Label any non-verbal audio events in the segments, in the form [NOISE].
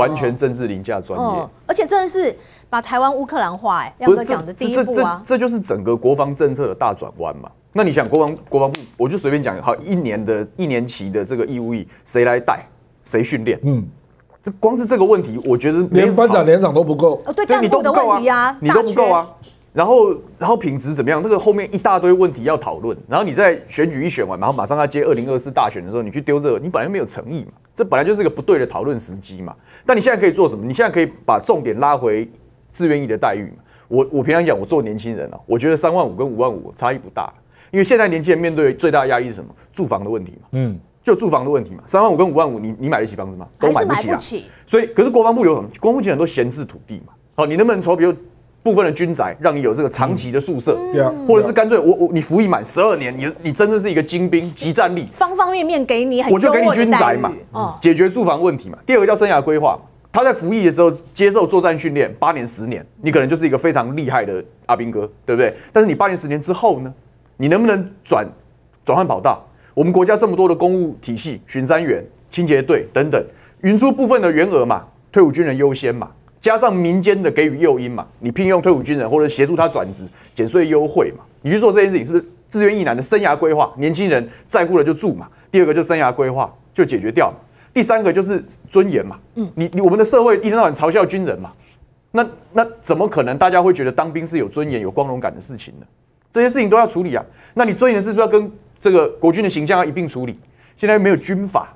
完全政治凌驾专业，而且真的是把台湾乌克兰化。哎，杨哥讲的第一步啊，这就是整个国防政策的大转弯嘛。那你想，国防国防部，我就随便讲，好，一年的一年期的这个义务役，谁来带，谁训练？嗯，这光是这个问题，我觉得连班长、连长都不够。哦，对，干部的问题啊，你都不够啊。然后，然后品质怎么样？那个后面一大堆问题要讨论。然后你在选举一选完，然后马上要接二零二四大选的时候，你去丢这个，你本来没有诚意嘛，这本来就是个不对的讨论时机嘛。但你现在可以做什么？你现在可以把重点拉回自愿意的待遇嘛。我我平常讲，我做年轻人啊，我觉得三万五跟五万五差异不大，因为现在年轻人面对最大的压力是什么？住房的问题嘛。嗯，就住房的问题嘛。三万五跟五万五，你你买得起房子吗？都买不起？啊。所以，可是国防部有什么？国防部有很多闲置土地嘛。好，你能不能筹？比如。部分的军宅，让你有这个长期的宿舍，或者是干脆我我你服役满十二年，你你真正是一个精兵，集战力，方方面面给你，我就给你军宅嘛，解决住房问题嘛。第二个叫生涯规划，他在服役的时候接受作战训练，八年十年，你可能就是一个非常厉害的阿兵哥，对不对？但是你八年十年之后呢，你能不能转转换跑道？我们国家这么多的公务体系，巡山员、清洁队等等，匀出部分的员额嘛，退伍军人优先嘛。加上民间的给予诱因嘛，你聘用退伍军人或者协助他转职、减税优惠嘛，你去做这件事情，是不是？志愿意男的生涯规划，年轻人在乎的就住嘛。第二个就生涯规划就解决掉嘛。第三个就是尊严嘛。嗯，你、你我们的社会一天到晚嘲笑军人嘛，那、那怎么可能大家会觉得当兵是有尊严、有光荣感的事情呢？这些事情都要处理啊。那你尊严是不是要跟这个国军的形象要一并处理？现在没有军法，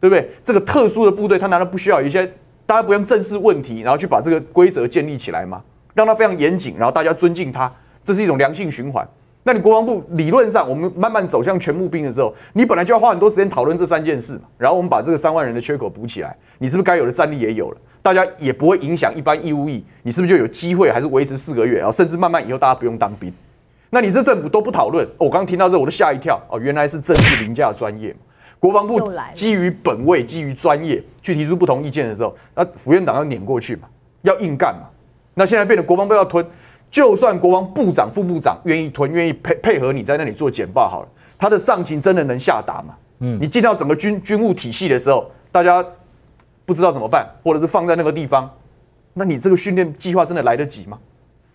对不对？这个特殊的部队，他难道不需要一些？大家不用正视问题，然后去把这个规则建立起来吗？让它非常严谨，然后大家尊敬它，这是一种良性循环。那你国防部理论上，我们慢慢走向全募兵的时候，你本来就要花很多时间讨论这三件事嘛。然后我们把这个三万人的缺口补起来，你是不是该有的战力也有了？大家也不会影响一般义务役，你是不是就有机会还是维持四个月啊？甚至慢慢以后大家不用当兵，那你这政府都不讨论，我刚听到这我都吓一跳哦，原来是政治凌驾专业。国防部基于本位、基于专业去提出不同意见的时候，那副院长要撵过去嘛？要硬干嘛？那现在变成国防部要吞，就算国防部长、副部长愿意吞、愿意配配合你在那里做简报好了，他的上情真的能下达吗？嗯，你进到整个军军务体系的时候，大家不知道怎么办，或者是放在那个地方，那你这个训练计划真的来得及吗？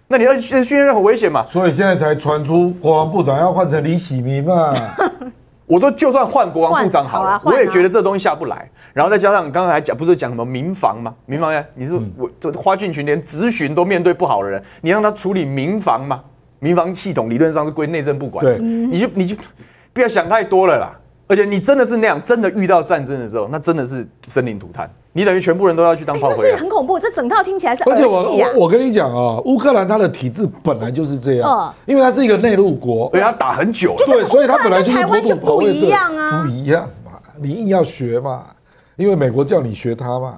那你要训训练很危险嘛？所以现在才传出国防部长要换成李喜明嘛？我说，就算换国王部长好了，我也觉得这东西下不来。然后再加上你刚才讲，不是讲什么民防吗？民防呀，你说我这花俊群连咨询都面对不好的人，你让他处理民防吗？民防系统理论上是归内政部管，你就你就不要想太多了啦。而且你真的是那样，真的遇到战争的时候，那真的是生灵涂炭。你等于全部人都要去当炮灰，是很恐怖。这整套听起来是儿戏呀。我跟你讲哦，乌克兰它的体制本来就是这样，因为它是一个内陆国，被它打很久对，所以它本来就台湾就不一样啊，不一样嘛。你硬要学嘛，因为美国叫你学它嘛，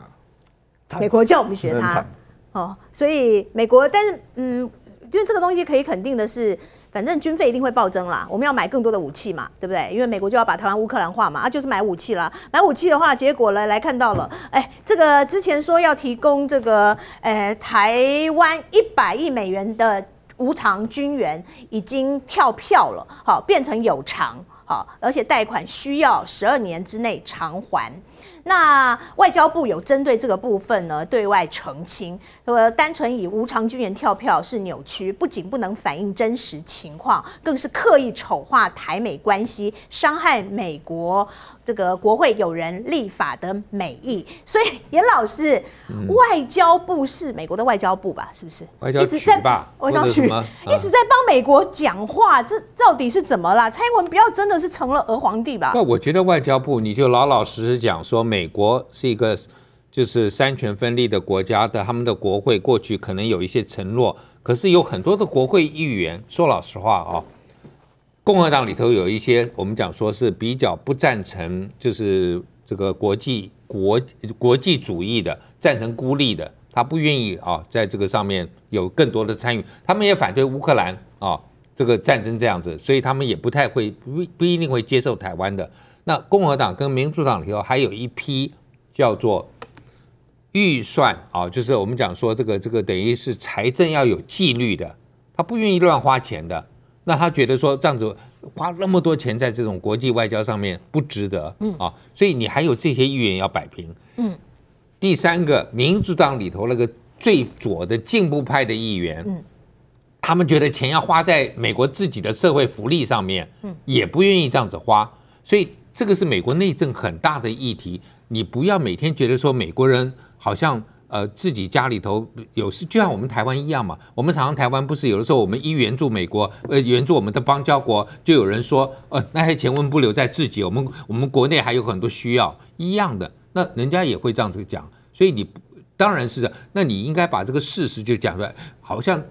美国叫我们学它。哦，所以美国，但是嗯。因为这个东西可以肯定的是，反正军费一定会暴增啦。我们要买更多的武器嘛，对不对？因为美国就要把台湾乌克兰化嘛，啊，就是买武器啦。买武器的话，结果呢来看到了，哎，这个之前说要提供这个，呃，台湾一百亿美元的无偿军援已经跳票了，好，变成有偿，好，而且贷款需要十二年之内偿还。那外交部有针对这个部分呢，对外澄清呃，单纯以无偿军人跳票是扭曲，不仅不能反映真实情况，更是刻意丑化台美关系，伤害美国这个国会有人立法的美意。所以，严老师，外交部是美国的外交部吧？是不是？外交部。[LAUGHS] 一直在帮美国讲话，这到底是怎么了？蔡英文不要真的是成了俄皇帝吧？那我觉得外交部你就老老实实讲说。美国是一个就是三权分立的国家的，他们的国会过去可能有一些承诺，可是有很多的国会议员说老实话啊，共和党里头有一些我们讲说是比较不赞成，就是这个国际国国际主义的，赞成孤立的，他不愿意啊在这个上面有更多的参与，他们也反对乌克兰啊这个战争这样子，所以他们也不太会不不一定会接受台湾的。那共和党跟民主党里头还有一批叫做预算啊，就是我们讲说这个这个等于是财政要有纪律的，他不愿意乱花钱的。那他觉得说这样子花那么多钱在这种国际外交上面不值得啊，所以你还有这些议员要摆平。嗯，第三个民主党里头那个最左的进步派的议员，他们觉得钱要花在美国自己的社会福利上面，也不愿意这样子花，所以。这个是美国内政很大的议题，你不要每天觉得说美国人好像呃自己家里头有事，就像我们台湾一样嘛。我们常常台湾不是有的时候我们一援助美国，呃援助我们的邦交国，就有人说呃那些钱为不留在自己？我们我们国内还有很多需要一样的，那人家也会这样子讲。所以你当然是的，那你应该把这个事实就讲出来，好像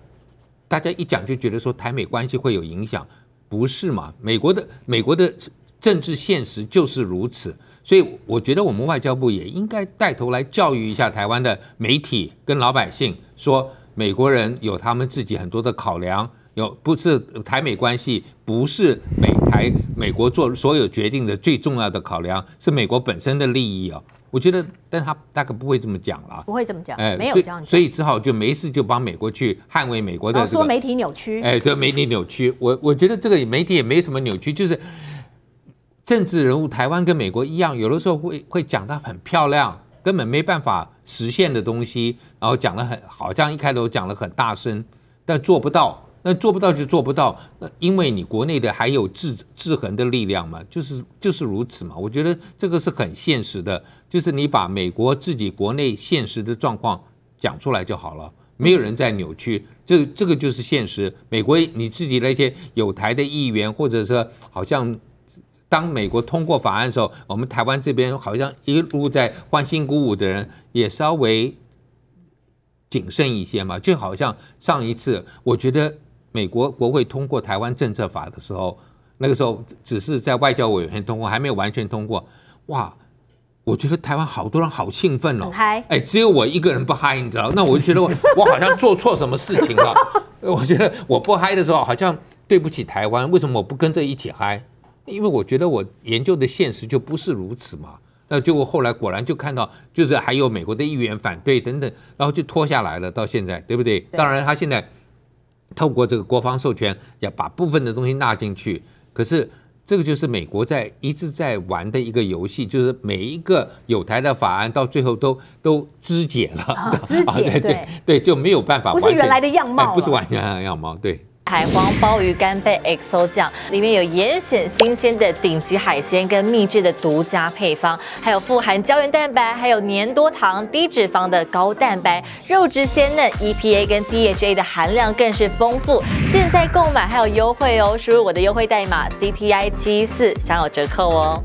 大家一讲就觉得说台美关系会有影响，不是嘛？美国的美国的。政治现实就是如此，所以我觉得我们外交部也应该带头来教育一下台湾的媒体跟老百姓，说美国人有他们自己很多的考量，有不是台美关系，不是美台美国做所有决定的最重要的考量，是美国本身的利益哦。我觉得，但他大概不会这么讲了，不会这么讲，哎，没有这样所以只好就没事就帮美国去捍卫美国的，说媒体扭曲，哎，对媒体扭曲，我我觉得这个媒体也没什么扭曲，就是。政治人物，台湾跟美国一样，有的时候会会讲的很漂亮，根本没办法实现的东西，然后讲的很好像一开头讲的很大声，但做不到，那做不到就做不到，那因为你国内的还有制制衡的力量嘛，就是就是如此嘛。我觉得这个是很现实的，就是你把美国自己国内现实的状况讲出来就好了，没有人在扭曲，这这个就是现实。美国你自己那些有台的议员，或者说好像。当美国通过法案的时候，我们台湾这边好像一路在欢欣鼓舞的人也稍微谨慎一些嘛。就好像上一次，我觉得美国国会通过台湾政策法的时候，那个时候只是在外交委员会通过，还没有完全通过。哇，我觉得台湾好多人好兴奋哦，嗨！哎，只有我一个人不嗨，你知道？那我就觉得我 [LAUGHS] 我好像做错什么事情了。我觉得我不嗨的时候，好像对不起台湾。为什么我不跟着一起嗨？因为我觉得我研究的现实就不是如此嘛，那结果后来果然就看到，就是还有美国的议员反对等等，然后就拖下来了，到现在，对不对？当然他现在透过这个国防授权，要把部分的东西纳进去，可是这个就是美国在一直在玩的一个游戏，就是每一个有台的法案到最后都都肢解了，肢解，对对就没有办法，不是原来的样貌，不是完全的样貌，对。海皇鲍鱼干贝 XO 酱，里面有严选新鲜的顶级海鲜跟秘制的独家配方，还有富含胶原蛋白，还有粘多糖、低脂肪的高蛋白肉质鲜嫩，EPA 跟 DHA 的含量更是丰富。现在购买还有优惠哦，输入我的优惠代码 C T I 七四享有折扣哦。